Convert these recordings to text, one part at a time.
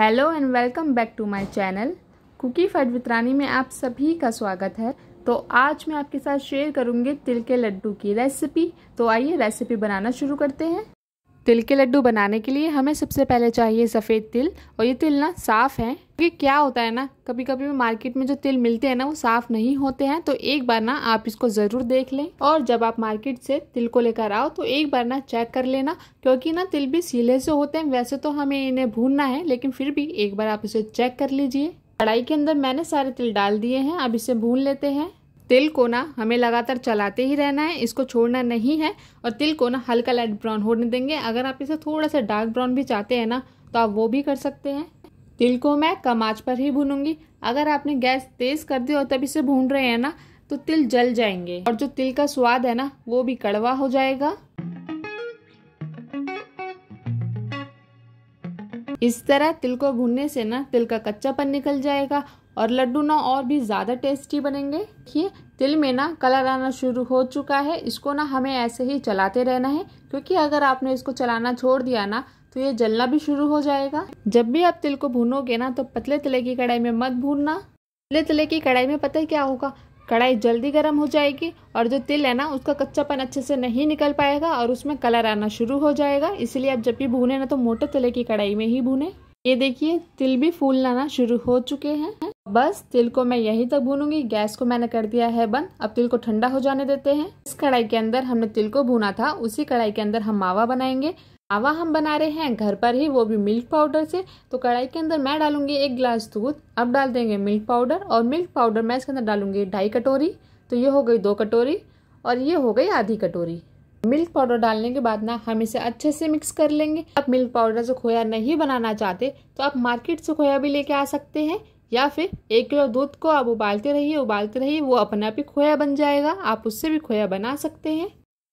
Hello and welcome back to my channel कुकी फट वितरानी में आप सभी का स्वागत है तो आज मैं आपके साथ शेयर करूंगी तिल के लड्डू की रेसिपी तो आइए रेसिपी बनाना शुरू करते हैं तिल के लड्डू बनाने के लिए हमें सबसे पहले चाहिए सफ़ेद तिल और ये तिल ना साफ़ है क्योंकि क्या होता है ना कभी कभी मार्केट में जो तिल मिलते हैं ना वो साफ़ नहीं होते हैं तो एक बार ना आप इसको ज़रूर देख लें और जब आप मार्केट से तिल को लेकर आओ तो एक बार ना चेक कर लेना क्योंकि ना तिल भी सीले से होते हैं वैसे तो हमें इन्हें भूनना है लेकिन फिर भी एक बार आप इसे चेक कर लीजिए कढ़ाई के अंदर मैंने सारे तिल डाल दिए हैं अब इसे भून लेते हैं तिल को ना हमें लगातार चलाते ही रहना है इसको छोड़ना नहीं है और तिल को ना हल्का लाइट ब्राउन होने देंगे अगर आप इसे थोड़ा सा डार्क ब्राउन भी चाहते हैं ना तो आप वो भी कर सकते हैं तिल को मैं कम आँच पर ही भूनूंगी अगर आपने गैस तेज़ कर दी और तब इसे भून रहे हैं ना तो तिल जल जाएंगे और जो तिल का स्वाद है ना वो भी कड़वा हो जाएगा इस तरह तिल को भूनने से ना तिल का कच्चापन निकल जाएगा और लड्डू ना और भी ज़्यादा टेस्टी बनेंगे देखिए तिल में ना कलर आना शुरू हो चुका है इसको ना हमें ऐसे ही चलाते रहना है क्योंकि अगर आपने इसको चलाना छोड़ दिया ना तो ये जलना भी शुरू हो जाएगा जब भी आप तिल को भूनोगे ना तो पतले तले की कढ़ाई में मत भूनना पतले तले की कढ़ाई में पता क्या होगा कढ़ाई जल्दी गर्म हो जाएगी और जो तिल है ना उसका कच्चापन अच्छे से नहीं निकल पाएगा और उसमें कलर आना शुरू हो जाएगा इसलिए आप जब भी भूने ना तो मोटे तले की कढ़ाई में ही भूने ये देखिए तिल भी फूलना लाना शुरू हो चुके हैं बस तिल को मैं यहीं तक भूनूंगी गैस को मैंने कर दिया है बंद अब तिल को ठंडा हो जाने देते हैं इस कढ़ाई के अंदर हमने तिल को भूना था उसी कढ़ाई के अंदर हम मावा बनाएंगे मावा हम बना रहे हैं घर पर ही वो भी मिल्क पाउडर से तो कढ़ाई के अंदर मैं डालूंगी एक गिलास दूध अब डाल देंगे मिल्क पाउडर और मिल्क पाउडर मैं इसके अंदर डालूंगी ढाई कटोरी तो ये हो गई दो कटोरी और ये हो गई आधी कटोरी मिल्क पाउडर डालने के बाद ना हम इसे अच्छे से मिक्स कर लेंगे आप मिल्क पाउडर से खोया नहीं बनाना चाहते तो आप मार्केट से खोया भी लेके आ सकते हैं या फिर एक किलो दूध को आप उबालते रहिए उबालते रहिए वो अपने आप ही खोया बन जाएगा आप उससे भी खोया बना सकते हैं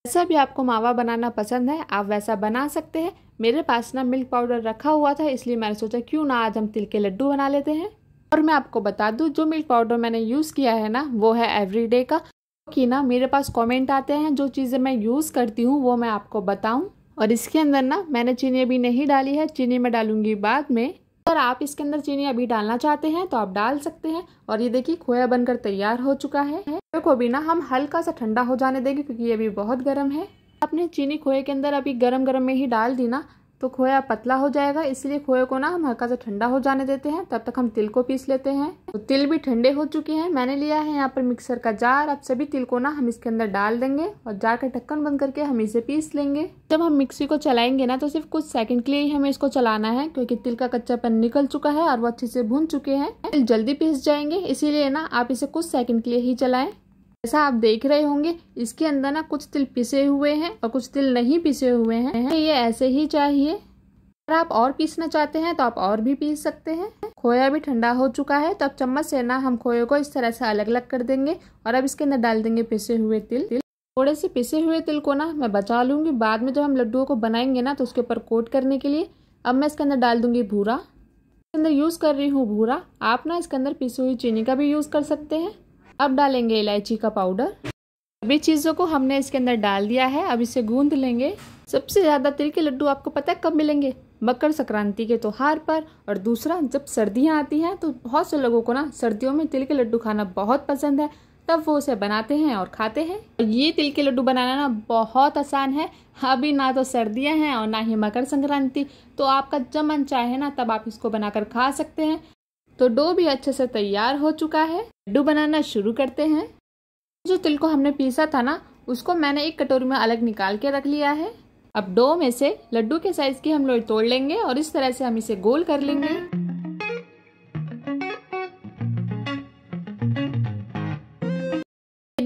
जैसा भी आपको मावा बनाना पसंद है आप वैसा बना सकते हैं मेरे पास ना मिल्क पाउडर रखा हुआ था इसलिए मैंने सोचा क्यों ना आज हम तिल के लड्डू बना लेते हैं और मैं आपको बता दूँ जो मिल्क पाउडर मैंने यूज़ किया है ना वो है एवरीडे का क्योंकि ना मेरे पास कमेंट आते हैं जो चीज़ें मैं यूज़ करती हूँ वो मैं आपको बताऊँ और इसके अंदर ना मैंने चीनी अभी नहीं डाली है चीनी मैं डालूंगी बाद में अगर आप इसके अंदर चीनी अभी डालना चाहते हैं तो आप डाल सकते हैं और ये देखिए खोया बनकर तैयार हो चुका है खोए को भी ना हम हल्का सा ठंडा हो जाने देंगे क्योंकि ये अभी बहुत गर्म है आपने चीनी खोए के अंदर अभी गर्म गर्म में ही डाल दी ना तो खोया पतला हो जाएगा इसलिए खोए को ना हम हल्का सा ठंडा हो जाने देते हैं तब तक हम तिल को पीस लेते हैं तो तिल भी ठंडे हो चुके हैं मैंने लिया है यहाँ पर मिक्सर का जार अब सभी तिल को ना हम इसके अंदर डाल देंगे और जार का ढक्कन बंद करके हम इसे पीस लेंगे जब हम मिक्सी को चलाएंगे ना तो सिर्फ कुछ सेकंड के लिए ही हमें इसको चलाना है क्योंकि तिल का कच्चापन निकल चुका है और वो अच्छे से भून चुके हैं तिल जल्दी पीस जाएंगे इसीलिए ना आप इसे कुछ सेकंड के लिए ही चलाएं जैसा आप देख रहे होंगे इसके अंदर ना कुछ तिल पिसे हुए हैं और कुछ तिल नहीं पिसे हुए हैं ये ऐसे ही चाहिए अगर आप और पीसना चाहते हैं तो आप और भी पीस सकते हैं खोया भी ठंडा हो चुका है तो अब चम्मच से ना हम खोए को इस तरह से अलग अलग कर देंगे और अब इसके अंदर डाल देंगे पिसे हुए तिल तिल थोड़े से पिसे हुए तिल को ना मैं बचा लूंगी बाद में जब हम लड्डुओं को बनाएंगे ना तो उसके ऊपर कोट करने के लिए अब मैं इसके अंदर डाल दूंगी भूरा इसके अंदर यूज़ कर रही हूँ भूरा आप ना इसके अंदर पिसी हुई चीनी का भी यूज़ कर सकते हैं अब डालेंगे इलायची का पाउडर सभी चीज़ों को हमने इसके अंदर डाल दिया है अब इसे गूंद लेंगे सबसे ज़्यादा तिल के लड्डू आपको पता है कब मिलेंगे मकर संक्रांति के त्यौहार पर और दूसरा जब सर्दियाँ आती हैं तो बहुत से लोगों को ना सर्दियों में तिल के लड्डू खाना बहुत पसंद है तब वो उसे बनाते हैं और खाते हैं ये तिल के लड्डू बनाना ना बहुत आसान है अभी ना तो सर्दियाँ हैं और ना ही मकर संक्रांति तो आपका जब मन चाहे ना तब आप इसको बनाकर खा सकते हैं तो डो भी अच्छे से तैयार हो चुका है लड्डू बनाना शुरू करते हैं जो तिल को हमने पीसा था ना उसको मैंने एक कटोरी में अलग निकाल के रख लिया है अब डो में से लड्डू के साइज की हम लोग तोड़ लेंगे और इस तरह से हम इसे गोल कर लेंगे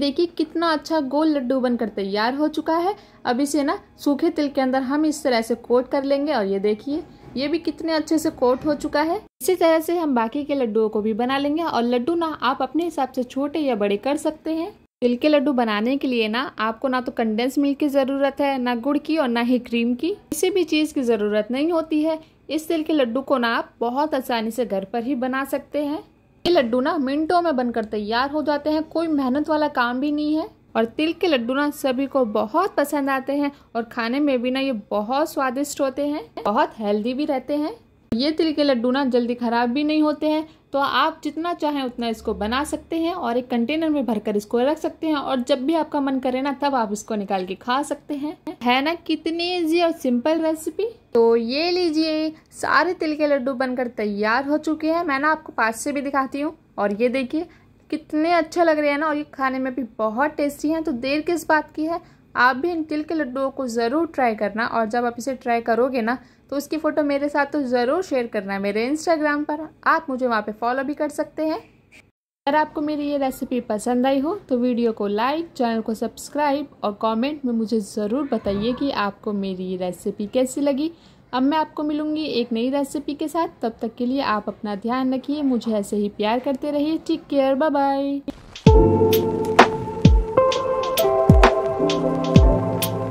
देखिए कितना अच्छा गोल लड्डू बनकर तैयार हो चुका है अब इसे ना सूखे तिल के अंदर हम इस तरह से कोट कर लेंगे और ये देखिए ये भी कितने अच्छे से कोट हो चुका है इसी तरह से हम बाकी के लड्डुओं को भी बना लेंगे और लड्डू ना आप अपने हिसाब से छोटे या बड़े कर सकते हैं तिल के लड्डू बनाने के लिए ना आपको ना तो कंडेंस मिल्क की ज़रूरत है ना गुड़ की और ना ही क्रीम की किसी भी चीज़ की ज़रूरत नहीं होती है इस तिल के लड्डू को ना आप बहुत आसानी से घर पर ही बना सकते हैं ये लड्डू ना मिनटों में बनकर तैयार हो जाते हैं कोई मेहनत वाला काम भी नहीं है और तिल के लड्डू ना सभी को बहुत पसंद आते हैं और खाने में भी ना ये बहुत स्वादिष्ट होते हैं बहुत हेल्दी भी रहते हैं ये तिल के लड्डू ना जल्दी ख़राब भी नहीं होते हैं तो आप जितना चाहें उतना इसको बना सकते हैं और एक कंटेनर में भरकर इसको रख सकते हैं और जब भी आपका मन करे ना तब आप इसको निकाल के खा सकते हैं है ना कितनी इजी और सिंपल रेसिपी तो ये लीजिए सारे तिल के लड्डू बनकर तैयार हो चुके हैं मैं ना आपको पास से भी दिखाती हूँ और ये देखिए कितने अच्छा लग रहे हैं ना और ये खाने में भी बहुत टेस्टी हैं तो देर किस बात की है आप भी इन तिल के लड्डुओं को ज़रूर ट्राई करना और जब आप इसे ट्राई करोगे ना तो उसकी फ़ोटो मेरे साथ तो ज़रूर शेयर करना मेरे इंस्टाग्राम पर आप मुझे वहाँ पे फॉलो भी कर सकते हैं अगर आपको मेरी ये रेसिपी पसंद आई हो तो वीडियो को लाइक चैनल को सब्सक्राइब और कमेंट में मुझे ज़रूर बताइए कि आपको मेरी ये रेसिपी कैसी लगी अब मैं आपको मिलूंगी एक नई रेसिपी के साथ तब तक के लिए आप अपना ध्यान रखिए मुझे ऐसे ही प्यार करते रहिए take care bye bye Thank you.